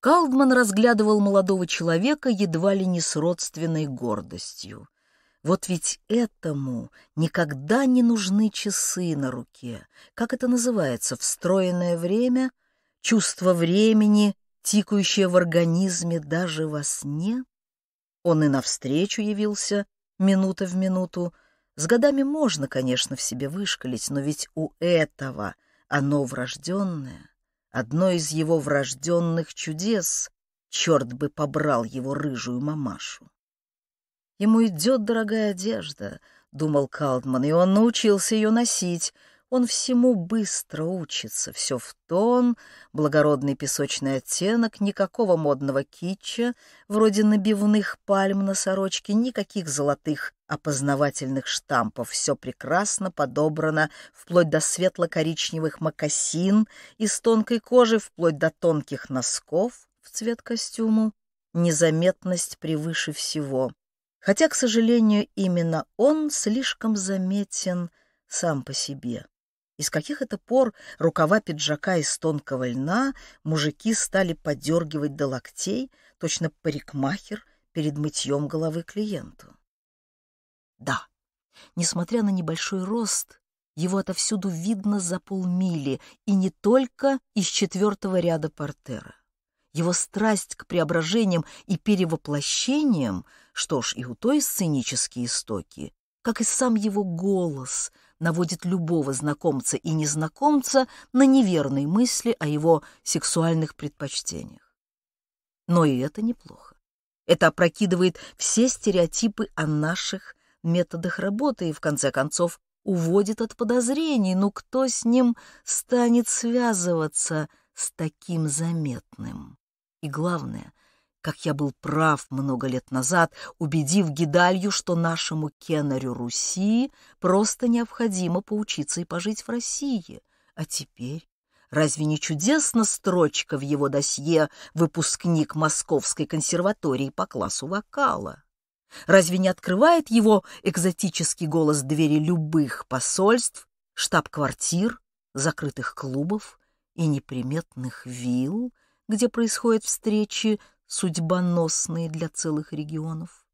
Калдман разглядывал молодого человека едва ли не с родственной гордостью. Вот ведь этому никогда не нужны часы на руке. Как это называется? Встроенное время? Чувство времени, тикающее в организме даже во сне? Он и навстречу явился, минута в минуту. С годами можно, конечно, в себе вышкалить, но ведь у этого оно врожденное. Одно из его врожденных чудес, черт бы побрал его рыжую мамашу. «Ему идет дорогая одежда», — думал Калдман, — «и он научился ее носить, он всему быстро учится, все в тон, благородный песочный оттенок, никакого модного китча, вроде набивных пальм на сорочке, никаких золотых опознавательных штампов. Все прекрасно подобрано, вплоть до светло-коричневых мокасин из тонкой кожи, вплоть до тонких носков в цвет костюму. Незаметность превыше всего. Хотя, к сожалению, именно он слишком заметен сам по себе. Из каких это пор рукава пиджака из тонкого льна мужики стали подергивать до локтей, точно парикмахер перед мытьем головы клиенту? Да, несмотря на небольшой рост, его отовсюду видно за полмили, и не только из четвертого ряда портера. Его страсть к преображениям и перевоплощениям, что ж, и у той сценические истоки, как и сам его голос наводит любого знакомца и незнакомца на неверные мысли о его сексуальных предпочтениях. Но и это неплохо. Это опрокидывает все стереотипы о наших методах работы и, в конце концов, уводит от подозрений. Ну кто с ним станет связываться с таким заметным? И главное — как я был прав много лет назад, убедив Гидалью, что нашему кенарю Руси просто необходимо поучиться и пожить в России. А теперь... Разве не чудесно строчка в его досье «Выпускник Московской консерватории по классу вокала»? Разве не открывает его экзотический голос двери любых посольств, штаб-квартир, закрытых клубов и неприметных вилл, где происходят встречи судьбоносные для целых регионов.